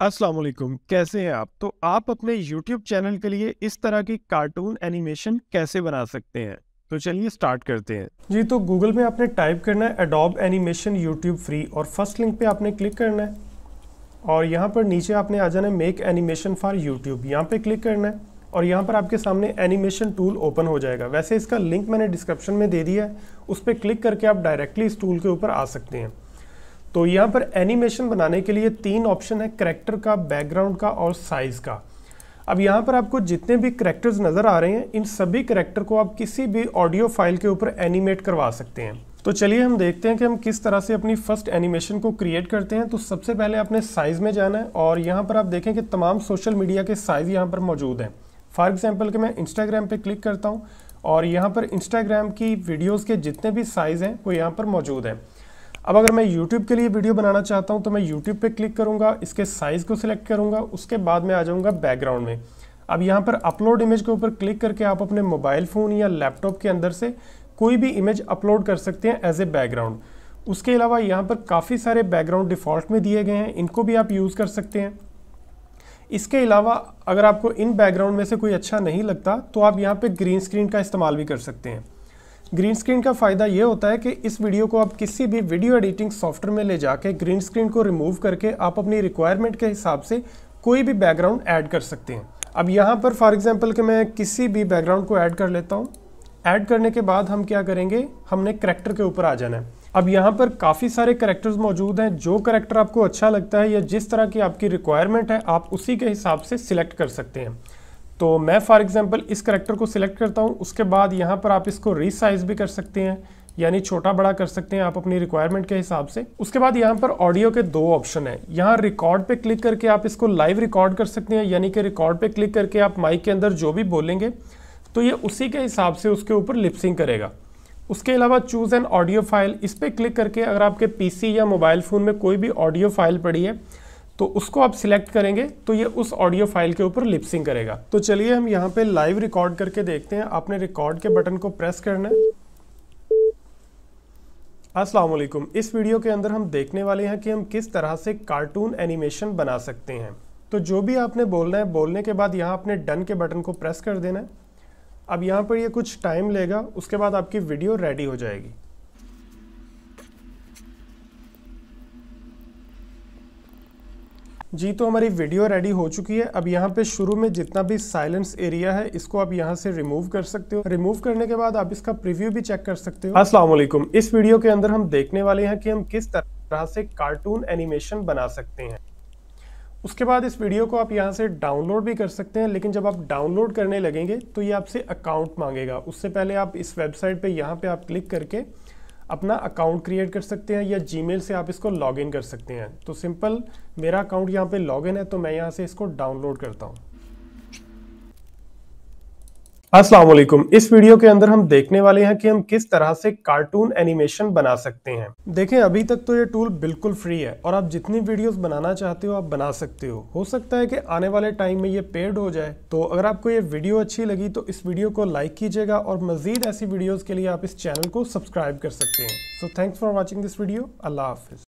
अस्सलाम वालेकुम कैसे हैं आप तो आप अपने YouTube चैनल के लिए इस तरह की कार्टून एनिमेशन कैसे बना सकते हैं तो चलिए स्टार्ट करते हैं जी तो गूगल में आपने टाइप करना है एडोब एनिमेशन यूट्यूब फ्री और फर्स्ट लिंक पे आपने क्लिक करना है और यहाँ पर नीचे आपने आ जाना है मेक एनिमेशन फॉर यूट्यूब यहाँ पर क्लिक करना है और यहाँ पर आपके सामने एनिमेशन टूल ओपन हो जाएगा वैसे इसका लिंक मैंने डिस्क्रिप्शन में दे दिया है उस पर क्लिक करके आप डायरेक्टली इस टूल के ऊपर आ सकते हैं तो यहाँ पर एनिमेशन बनाने के लिए तीन ऑप्शन है करेक्टर का बैकग्राउंड का और साइज़ का अब यहाँ पर आपको जितने भी करेक्टर्स नज़र आ रहे हैं इन सभी करेक्टर को आप किसी भी ऑडियो फाइल के ऊपर एनिमेट करवा सकते हैं तो चलिए हम देखते हैं कि हम किस तरह से अपनी फर्स्ट एनिमेशन को क्रिएट करते हैं तो सबसे पहले आपने साइज़ में जाना है और यहाँ पर आप देखें कि तमाम सोशल मीडिया के साइज़ यहाँ पर मौजूद हैं फॉर एग्जाम्पल कि मैं इंस्टाग्राम पे क्लिक करता हूँ और यहाँ पर इंस्टाग्राम की वीडियोज़ के जितने भी साइज़ हैं वो यहाँ पर मौजूद हैं अब अगर मैं YouTube के लिए वीडियो बनाना चाहता हूँ तो मैं YouTube पे क्लिक करूँगा इसके साइज़ को सिलेक्ट करूँगा उसके बाद में आ जाऊँगा बैकग्राउंड में अब यहाँ पर अपलोड इमेज के ऊपर क्लिक करके आप अपने मोबाइल फ़ोन या लैपटॉप के अंदर से कोई भी इमेज अपलोड कर सकते हैं एज ए बैकग्राउंड उसके अलावा यहाँ पर काफ़ी सारे बैकग्राउंड डिफ़ॉल्ट में दिए गए हैं इनको भी आप यूज़ कर सकते हैं इसके अलावा अगर आपको इन बैकग्राउंड में से कोई अच्छा नहीं लगता तो आप यहाँ पर ग्रीन स्क्रीन का इस्तेमाल भी कर सकते हैं ग्रीन स्क्रीन का फ़ायदा ये होता है कि इस वीडियो को आप किसी भी वीडियो एडिटिंग सॉफ्टवेयर में ले जाके ग्रीन स्क्रीन को रिमूव करके आप अपनी रिक्वायरमेंट के हिसाब से कोई भी बैकग्राउंड ऐड कर सकते हैं अब यहाँ पर फॉर एग्जांपल कि मैं किसी भी बैकग्राउंड को ऐड कर लेता हूँ ऐड करने के बाद हम क्या करेंगे हमने करेक्टर के ऊपर आ जाना है अब यहाँ पर काफ़ी सारे करेक्टर्स मौजूद हैं जो करेक्टर आपको अच्छा लगता है या जिस तरह की आपकी रिक्वायरमेंट है आप उसी के हिसाब से सिलेक्ट कर सकते हैं तो मैं फॉर एग्जांपल इस करेक्टर को सिलेक्ट करता हूँ उसके बाद यहाँ पर आप इसको रिसाइज भी कर सकते हैं यानी छोटा बड़ा कर सकते हैं आप अपनी रिक्वायरमेंट के हिसाब से उसके बाद यहाँ पर ऑडियो के दो ऑप्शन हैं यहाँ रिकॉर्ड पे क्लिक करके आप इसको लाइव रिकॉर्ड कर सकते हैं यानी कि रिकॉर्ड पे क्लिक करके आप माइक के अंदर जो भी बोलेंगे तो ये उसी के हिसाब से उसके ऊपर लिपसिंग करेगा उसके अलावा चूज़ एन ऑडियो फाइल इस पर क्लिक करके अगर आपके पी या मोबाइल फ़ोन में कोई भी ऑडियो फाइल पड़ी है तो उसको आप सिलेक्ट करेंगे तो ये उस ऑडियो फाइल के ऊपर लिपसिंग करेगा तो चलिए हम यहाँ पे लाइव रिकॉर्ड करके देखते हैं आपने रिकॉर्ड के बटन को प्रेस करना है अस्सलाम वालेकुम इस वीडियो के अंदर हम देखने वाले हैं कि हम किस तरह से कार्टून एनिमेशन बना सकते हैं तो जो भी आपने बोलना है बोलने के बाद यहाँ आपने डन के बटन को प्रेस कर देना है अब यहाँ पर ये कुछ टाइम लेगा उसके बाद आपकी वीडियो रेडी हो जाएगी जी तो हमारी वीडियो रेडी हो चुकी है अब यहाँ पे शुरू में जितना भी साइलेंस एरिया है इसको आप यहाँ से रिमूव कर सकते हो रिमूव करने के बाद आप इसका प्रीव्यू भी चेक कर सकते हो वालेकुम इस वीडियो के अंदर हम देखने वाले हैं कि हम किस तरह से कार्टून एनिमेशन बना सकते हैं उसके बाद इस वीडियो को आप यहाँ से डाउनलोड भी कर सकते हैं लेकिन जब आप डाउनलोड करने लगेंगे तो ये आपसे अकाउंट मांगेगा उससे पहले आप इस वेबसाइट पर यहाँ पर आप क्लिक करके अपना अकाउंट क्रिएट कर सकते हैं या जी से आप इसको लॉग कर सकते हैं तो सिंपल मेरा अकाउंट यहाँ पर लॉग है तो मैं यहाँ से इसको डाउनलोड करता हूँ असलम इस वीडियो के अंदर हम देखने वाले हैं कि हम किस तरह से कार्टून एनिमेशन बना सकते हैं देखें अभी तक तो ये टूल बिल्कुल फ्री है और आप जितनी वीडियोस बनाना चाहते हो आप बना सकते हो हो सकता है कि आने वाले टाइम में ये पेड हो जाए तो अगर आपको ये वीडियो अच्छी लगी तो इस वीडियो को लाइक कीजिएगा और मजीद ऐसी वीडियोज़ के लिए आप इस चैनल को सब्सक्राइब कर सकते हैं so thanks for watching this video अल्लाह हाफिज़